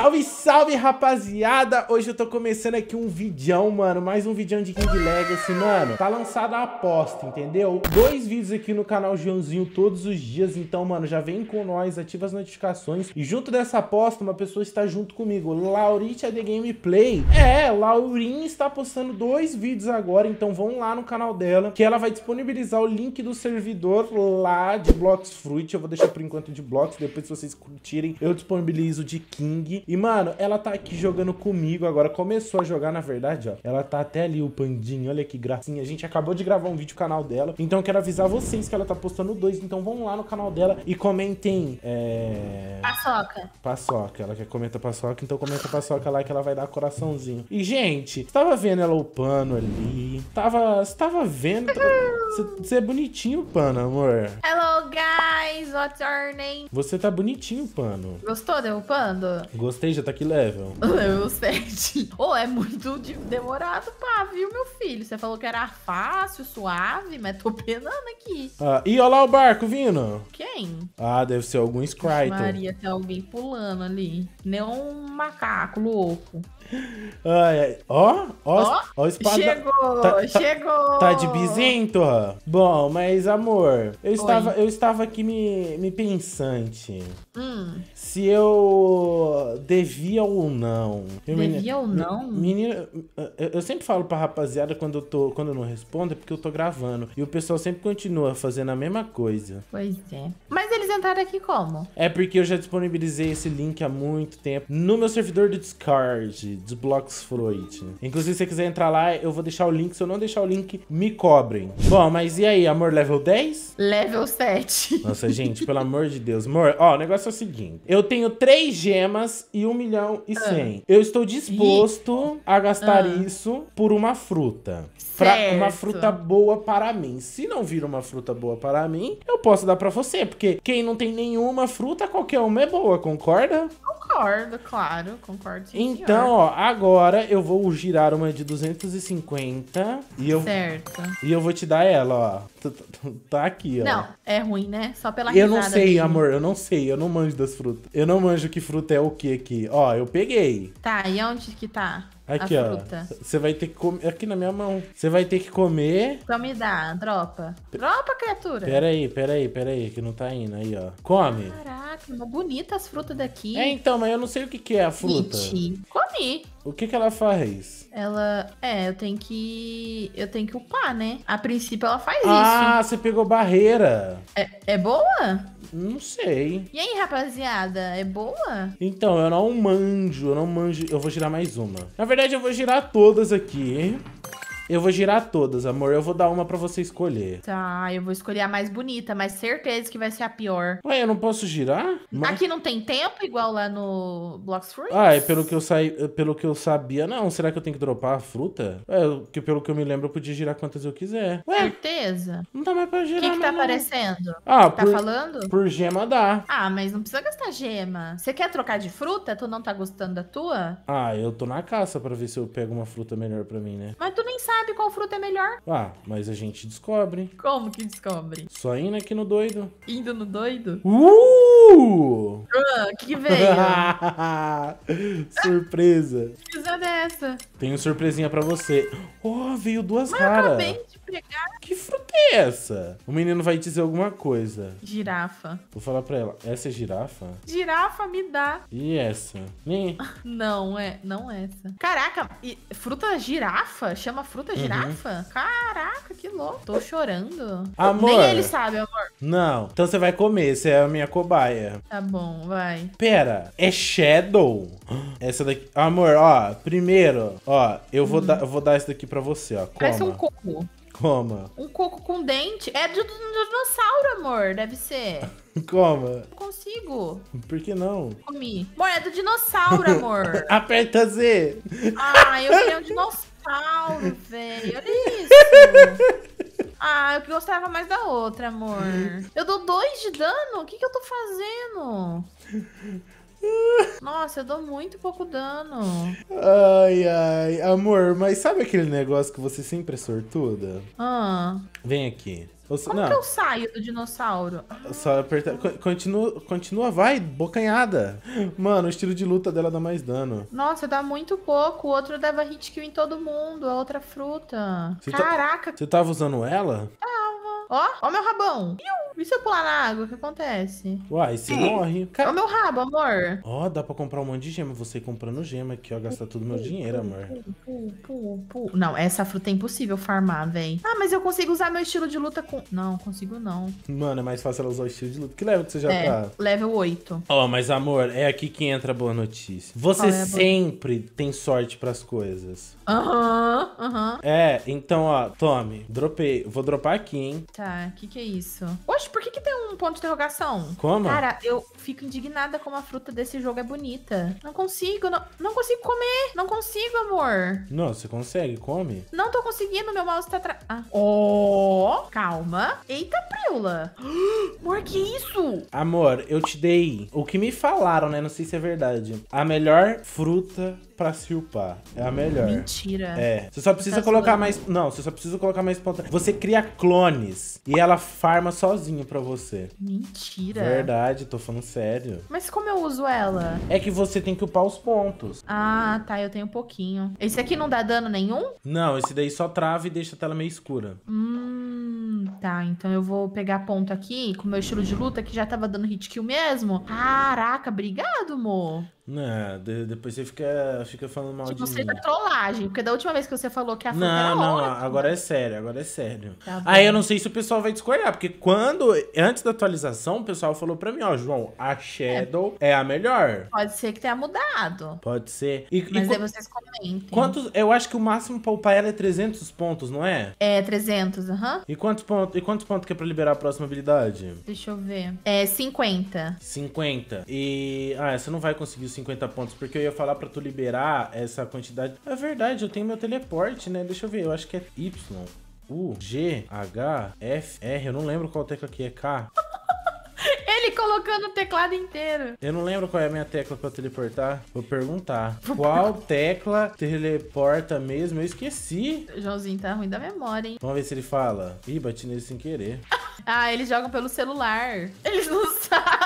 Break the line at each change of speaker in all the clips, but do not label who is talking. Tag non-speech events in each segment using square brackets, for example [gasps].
Salve, salve, rapaziada! Hoje eu tô começando aqui um vidão, mano. Mais um vidão de King Legacy, mano. Tá lançada a aposta, entendeu? Dois vídeos aqui no canal Joãozinho todos os dias. Então, mano, já vem com nós, ativa as notificações. E junto dessa aposta, uma pessoa está junto comigo. Lauritia The é Gameplay. É, Laurin está postando dois vídeos agora. Então vão lá no canal dela, que ela vai disponibilizar o link do servidor lá de Blocks Fruit. Eu vou deixar por enquanto de Blocks. Depois, se vocês curtirem, eu disponibilizo de King. E, mano, ela tá aqui jogando comigo agora. Começou a jogar, na verdade, ó. Ela tá até ali, o pandinho. Olha que gracinha. A gente acabou de gravar um vídeo no canal dela. Então, eu quero avisar vocês que ela tá postando dois. Então, vão lá no canal dela e comentem. É...
Paçoca.
Paçoca. Ela quer comentar paçoca, então comenta paçoca lá que ela vai dar coraçãozinho. E, gente, tava vendo ela o pano ali. Tava. Você tava vendo. Você é bonitinho, pano, amor.
Hello, guys, what's your name?
Você tá bonitinho, Pano.
Gostou deu Pando?
Gostei, já tá que level.
level [laughs] 7. Ô, oh, é muito demorado pá, viu, meu filho? Você falou que era fácil, suave, mas tô penando aqui.
Ah, e olha lá o barco vindo. Quem? Ah, deve ser algum Scryton. Maria,
tem alguém pulando ali. Nem um macaco louco.
Ai, ah, ai. É. Ó, ó, ó, espada. Chegou,
tá, tá chegou. Tá, tá de
bizinto? Bom, mas amor, eu estava, eu, estava aqui me, me pensante hum. se eu devia ou não. Eu devia menina, ou não? Menina, eu sempre falo pra rapaziada quando eu, tô, quando eu não respondo é porque eu tô gravando. E o pessoal sempre continua fazendo a mesma coisa.
Pois é. Mas eles entraram aqui como?
É porque eu já disponibilizei esse link há muito tempo no meu servidor do Discord, de Blocks Freud. Inclusive, se você quiser entrar lá, eu vou deixar o link. Se eu não deixar o link, me cobrem. Bom, mas e aí, amor level 10?
Level 7.
Nossa, gente, pelo amor de Deus. Amor, ó, o negócio é o seguinte. Eu tenho três gemas e 1 milhão e 100. Ah. Eu estou disposto a gastar ah. isso por uma fruta.
Pra, uma fruta
boa para mim. Se não vir uma fruta boa para mim, eu posso dar para você. Porque quem não tem nenhuma fruta, qualquer uma é boa, concorda?
Concordo. Concordo, claro, concordo. Sim, então, senhor. ó,
agora eu vou girar uma de 250 e eu certo. e eu vou te dar ela, ó. Tá aqui, ó. Não,
é ruim, né? Só pela Eu não sei, mesmo. amor,
eu não sei, eu não manjo das frutas. Eu não manjo que fruta é o que aqui. Ó, eu peguei.
Tá, e onde que tá? Aqui, a ó. fruta.
Você vai ter que comer. Aqui na minha mão. Você vai ter que comer.
me dá, dropa. Dropa, criatura. Pera
aí, pera aí, pera aí, que não tá indo. Aí, ó. Come.
Caraca, bonita as frutas daqui. É, então, mas eu não sei o que,
que é a fruta. Gente, Comi. O que que ela faz?
Ela. É, eu tenho que. Eu tenho que upar, né? A princípio ela faz ah, isso. Ah,
você pegou barreira.
É, é boa?
Não sei.
E aí, rapaziada, é boa?
Então, eu não manjo, eu não manjo. Eu vou girar mais uma. Na verdade, eu vou girar todas aqui. Eu vou girar todas, amor. Eu vou dar uma para você escolher.
Tá, eu vou escolher a mais bonita, mas certeza que vai ser a pior.
Ué, eu não posso girar? Mas... Aqui
não tem tempo, igual lá no Blocks Fruits? Ah, é pelo
que eu saí, é pelo que eu sabia, não. Será que eu tenho que dropar a fruta? É, que pelo que eu me lembro, eu podia girar quantas eu quiser.
Ué, certeza. Não dá mais pra girar. O que, que tá não. aparecendo? Ah, tá por, falando?
Por gema dá.
Ah, mas não precisa gastar gema. Você quer trocar de fruta? Tu não tá gostando da tua?
Ah, eu tô na caça para ver se eu pego uma fruta melhor para mim, né?
Mas tu nem sabe sabe qual fruta é melhor.
Ah, mas a gente descobre.
Como que descobre?
Só indo aqui no doido.
Indo no doido?
Uh!
Ah, que veio?
[laughs] Surpresa.
Que é dessa?
Tenho surpresinha pra você. Oh, veio duas mas raras. Eu acabei
de pegar. Que fruta
é essa? O menino vai dizer alguma coisa.
Girafa.
Vou falar pra ela. Essa é girafa?
Girafa me dá.
E essa? Nem.
Não, é. Não é essa. Caraca, e fruta girafa? Chama fruta uhum. girafa? Caraca, que louco. Tô chorando. Amor. Nem ele sabe, amor.
Não. Então você vai comer. Você é a minha cobaia.
Tá bom, vai.
Pera. É Shadow? Essa daqui. Amor, ó. Primeiro, ó. Eu vou, uhum. dar, eu vou dar essa daqui pra você, ó. Coma. Parece um coco. Como? Um
coco com dente? É de um dinossauro, amor, deve ser.
[laughs] Coma. Não
consigo.
Por que não?
Comi. Amor, é do dinossauro,
amor. [laughs] Aperta Z.
Ah, eu queria um dinossauro, velho. Olha isso. [laughs] Ah, eu gostava mais da outra, amor. Eu dou dois de dano? O que, que eu tô fazendo? Nossa, eu dou muito pouco dano.
Ai, ai. Amor, mas sabe aquele negócio que você sempre é sortuda? Ah. Vem aqui. Você, Como não. que eu
saio do dinossauro?
Só apertar. Continua, continua, vai, bocanhada. Mano, o estilo de luta dela dá mais dano.
Nossa, dá muito pouco. O outro dava hit kill em todo mundo, a outra fruta. Você tá- Caraca.
Tá... Você tava usando ela? Tava.
Ó, ó meu rabão. Iu. E se eu pular na água, o que acontece? Uai, você morre. É o meu rabo, amor.
Ó, oh, dá pra comprar um monte de gema. Você comprando gema aqui, ó. Gastar todo o meu dinheiro, amor.
Pulo, pulo, não, essa fruta é impossível farmar, véi. Ah, mas eu consigo usar meu estilo de luta com... Não, consigo não.
Mano, é mais fácil ela usar o estilo de luta. Que level que você já é, tá?
level 8.
Ó, oh, mas amor, é aqui que entra a boa notícia. Você é sempre boa? tem sorte pras coisas.
Aham, uhum, aham. Uhum.
É, então, ó, tome. Dropei. Vou dropar aqui, hein.
Tá, o que que é isso? Oxe, por que, que tem um ponto de interrogação? Como? Cara, eu fico indignada como a fruta desse jogo é bonita. Não consigo, não, não consigo comer. Não consigo, amor.
Não, você consegue, come.
Não tô conseguindo, meu mouse tá atrás. Ah. Oh, calma. Eita, Priula. [gasps] amor, que isso?
Amor, eu te dei o que me falaram, né? Não sei se é verdade. A melhor fruta pra silpar. É a melhor. Mentira. É. Você só precisa tá colocar zoando. mais... Não, você só precisa colocar mais ponta. Você cria clones e ela farma sozinha roupinha pra você.
Mentira. Verdade,
tô falando sério.
Mas como eu uso ela?
É que você tem que upar os pontos.
Ah, tá, eu tenho um pouquinho. Esse aqui não dá dano nenhum?
Não, esse daí só trava e deixa a tela meio escura.
Hum, tá. Então eu vou pegar ponto aqui, com o meu estilo de luta, que já tava dando hit kill mesmo. Caraca, obrigado, amor.
Não, né, de, depois você fica, fica falando mal tipo, de você mim. Tá
trollagem, porque da última vez que você falou que a foto Não, não, ótima.
agora é sério, agora é sério. Tá Aí eu não sei se o pessoal vai discordar, porque quando, antes da atualização, o pessoal falou pra mim, ó, João, a Shadow é, é a melhor.
Pode ser que tenha mudado.
Pode ser. E, Mas e, aí
vocês comentem. Quantos,
eu acho que o máximo pra upar ela é 300 pontos, não é?
É, 300, aham.
E quantos pontos e quantos pontos que é pra liberar a próxima habilidade?
Deixa eu ver. É, 50.
50. E, ah, você não vai conseguir 50. 50 pontos, porque eu ia falar para tu liberar essa quantidade. É verdade, eu tenho meu teleporte, né? Deixa eu ver, eu acho que é Y, U, G, H, F, R, eu não lembro qual tecla que é K. [laughs]
Ele colocando o teclado inteiro.
Eu não lembro qual é a minha tecla pra teleportar. Vou perguntar. Qual [laughs] tecla teleporta mesmo? Eu esqueci.
Joãozinho tá ruim da memória, hein?
Vamos ver se ele fala. Ih, bati nele sem querer.
[laughs] ah, eles jogam pelo celular. Eles não sabem.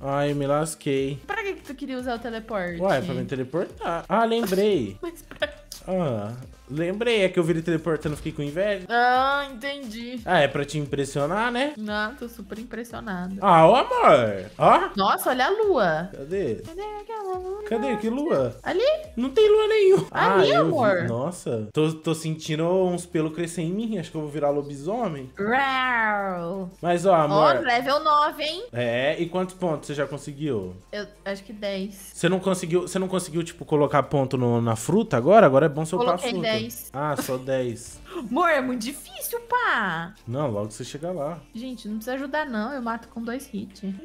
Ai, me lasquei.
Pra que, que tu queria usar o teleporte? Ué, pra me
teleportar. Ah, lembrei. [laughs] Mas pra... Ah, Lembrei, é que eu vi ele teleportando fiquei com inveja.
Ah, entendi.
Ah, é pra te impressionar,
né? Não, tô super impressionado. Ah, ô
amor. Ó.
Nossa, olha a lua.
Cadê? Cadê aquela lua? Cadê? Que lua?
Ali? Não tem lua nenhuma. Ali, ah, amor. Vi.
Nossa. Tô, tô sentindo uns pelos crescer em mim. Acho que eu vou virar lobisomem. Rau. Mas, ó, amor. Ó, oh,
level 9, hein?
É, e quantos pontos você já conseguiu?
Eu acho que 10.
Você não conseguiu, você não conseguiu tipo, colocar ponto no, na fruta agora? Agora é bom soltar Coloquei a fruta. 10. 10. Ah, só 10.
[laughs] Amor, é muito difícil, pá.
Não, logo você chega lá.
Gente, não precisa ajudar, não. Eu mato com dois hits. Não,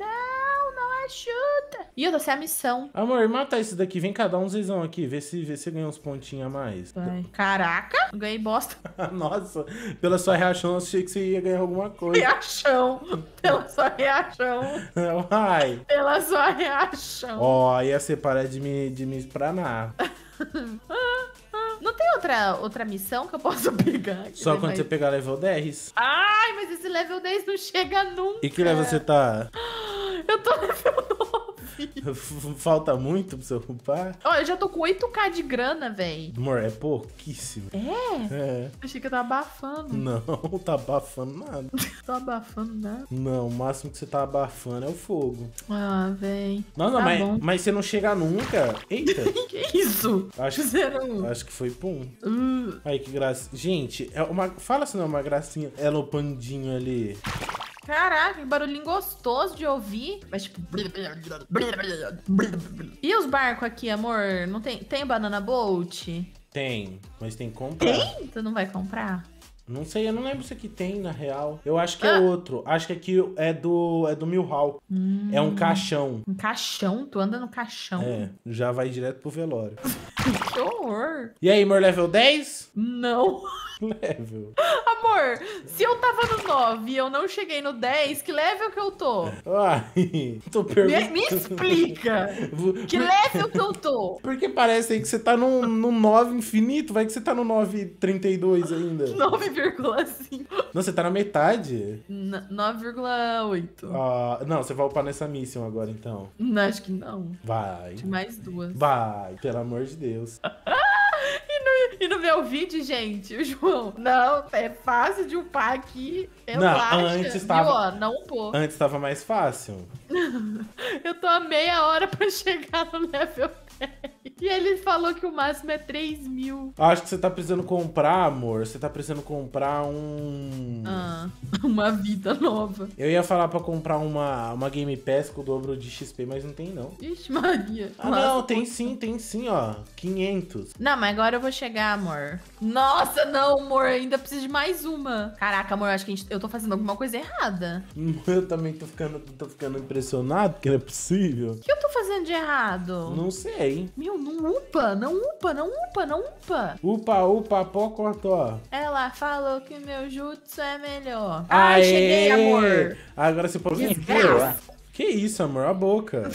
não ajuda. E eu sem a missão. Amor, mata esse
daqui. Vem cá, dá um zizão aqui. Vê se, vê se ganha uns pontinhos a mais.
Vai. Caraca, ganhei bosta.
[laughs] Nossa, pela sua reação, eu achei que você ia ganhar alguma [laughs] coisa.
Reação. Pela sua reação. Vai. Pela sua reação. Ó,
oh, ia separar de me, de me espranar.
Não tem outra, outra missão que eu posso [laughs] pegar? Aqui, Só quando mais... você pegar
level 10.
Ai, mas esse level 10 não chega nunca. E
que level você tá?
Eu tô level
9. [laughs] Falta muito pra você ocupar.
Ó, eu já tô com 8k de grana, velho.
Amor, é pouquíssimo. É? É.
Achei que eu tava abafando. Não,
[laughs] tá abafando nada.
[laughs] tô abafando nada.
Não, o máximo que você tá abafando é o fogo.
Ah, vem. Não, não, tá mas,
mas você não chega nunca. Eita. que isso? Acho, Fizeram... acho que foi pum. Uh. Aí, que graça. Gente, é uma... fala se não é uma gracinha. Ela, o pandinho ali.
Caraca, que barulhinho gostoso de ouvir. Mas tipo. E os barcos aqui, amor? Não tem, tem banana boat?
Tem, mas tem que comprar.
Tem? Tu não vai comprar?
Não sei, eu não lembro se aqui tem, na real. Eu acho que é ah. é outro. Acho que aqui é do é do Milhall. Hum,
é um hum. caixão. Um caixão? Tu anda no caixão. É,
já vai direto pro velório. [laughs]
Que horror.
E aí, amor, level 10?
Não. [laughs]
Level.
Amor, se eu tava no 9 e eu não cheguei no 10, que level que eu tô?
Ai, [laughs] tô perguntando. Me, me explica. [laughs] que level
que eu tô?
Porque parece aí que você tá no, no 9 infinito, vai que você tá no 9,32 ainda.
9,5.
Não, você tá na metade.
9,8.
Ah, não, você vai upar nessa missão agora então.
Não, acho que não.
Vai. De
mais duas.
Vai, pelo amor de Deus. [laughs]
e, no, e no meu vídeo, gente, o João, não, é fácil de upar aqui. Relaxa, não, antes estava. Não pô. Antes
estava mais fácil.
[laughs] eu tô a meia hora pra chegar no level e ele falou que o máximo é 3 mil.
Acho que você tá precisando comprar, amor. Você tá precisando comprar um.
Ah, [laughs] uma vida nova.
Eu ia falar pra comprar uma, uma Game Pass com o dobro de XP, mas não tem, não.
Ixi, Maria. Ah, Nossa, não, tem
sim, tem sim, ó. 500.
Não, mas agora eu vou chegar, amor. Nossa, não, amor. Ainda preciso de mais uma. Caraca, amor, acho que gente... eu tô fazendo alguma coisa errada.
[laughs] Eu também tô ficando, tô ficando impressionado, porque não é possível. O
que eu tô fazendo de errado? Não sei. Meu, número não upa, não upa, não upa, não upa.
Upa, upa, pocotó.
Ela falou que meu jutsu é melhor. Ai, Aê! cheguei, amor.
Agora você pode... ver. Que isso, amor? A boca.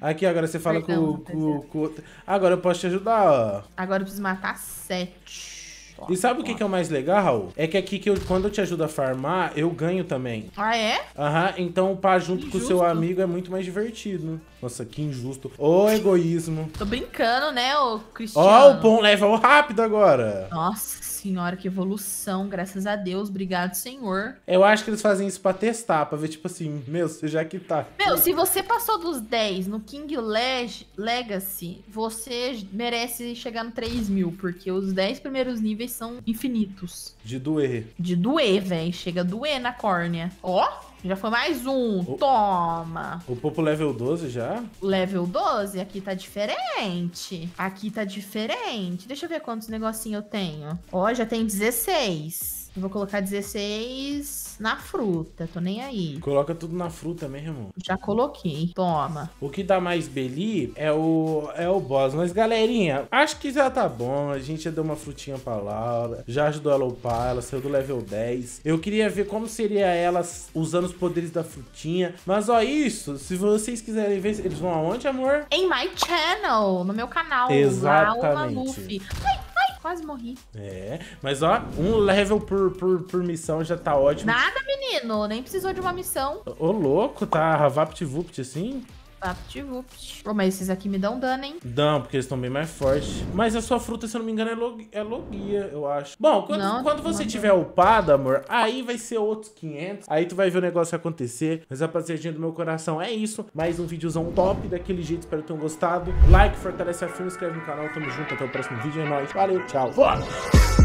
Aqui, agora você fala Perdão, com, o com, Agora eu posso te ajudar, ó.
Agora eu preciso matar sete. E
sabe o que, que é o mais legal? É que aqui, que eu, quando eu te ajudo a farmar, eu ganho também. Ah, é? Aham, uhum, então upar junto Injusto. com o seu amigo é muito mais divertido. Nossa, que injusto. Ô, egoísmo. Tô
brincando, né, ô Cristiano? Ó, o pão
level rápido agora. Nossa
senhora, que evolução, graças a Deus, obrigado, senhor.
Eu acho que eles fazem isso pra testar, pra ver, tipo assim, meu, você já que tá...
Meu, se você passou dos 10 no King Leg Legacy, você merece chegar no 3 mil, porque os 10 primeiros níveis são infinitos.
De doer.
De doer, velho, chega a doer na córnea. Ó... Já foi mais um. O, Toma.
O Popo level 12 já?
Level 12. Aqui tá diferente. Aqui tá diferente. Deixa eu ver quantos negocinhos eu tenho. Ó, já tem 16. Eu vou colocar 16 na fruta, tô nem aí. Coloca tudo na fruta mesmo. Já coloquei. Toma.
O que dá tá mais beli é o, é o boss. Mas, galerinha, acho que já tá bom. A gente já deu uma frutinha pra Laura. Já ajudou ela a upar. Ela saiu do level 10. Eu queria ver como seria ela usando os poderes da frutinha. Mas, ó, isso. Se vocês quiserem ver, eles vão aonde,
amor? Em my channel. No meu canal. Exatamente. Laura Luffy. Ai, quase morri.
É, mas ó, um level por, por, por missão já tá ótimo.
Nada, menino, nem precisou de uma missão.
Ô, louco, tá vapt-vupt assim?
Vapt-vupt. Pô, mas esses aqui me dão dano, hein?
Dão, porque eles estão bem mais fortes. Mas a sua fruta, se eu não me engano, é, log... é logia, eu acho. Bom, quando, não, quando você não. tiver upado, amor, aí vai ser outros 500. Aí tu vai ver o negócio acontecer. Mas, rapaziadinha do meu coração, é isso. Mais um videozão top daquele jeito. Espero que tenham gostado. Like, fortalece a firma, inscreve no canal. Tamo junto. Até o próximo vídeo. É nóis. Valeu, tchau. Fora!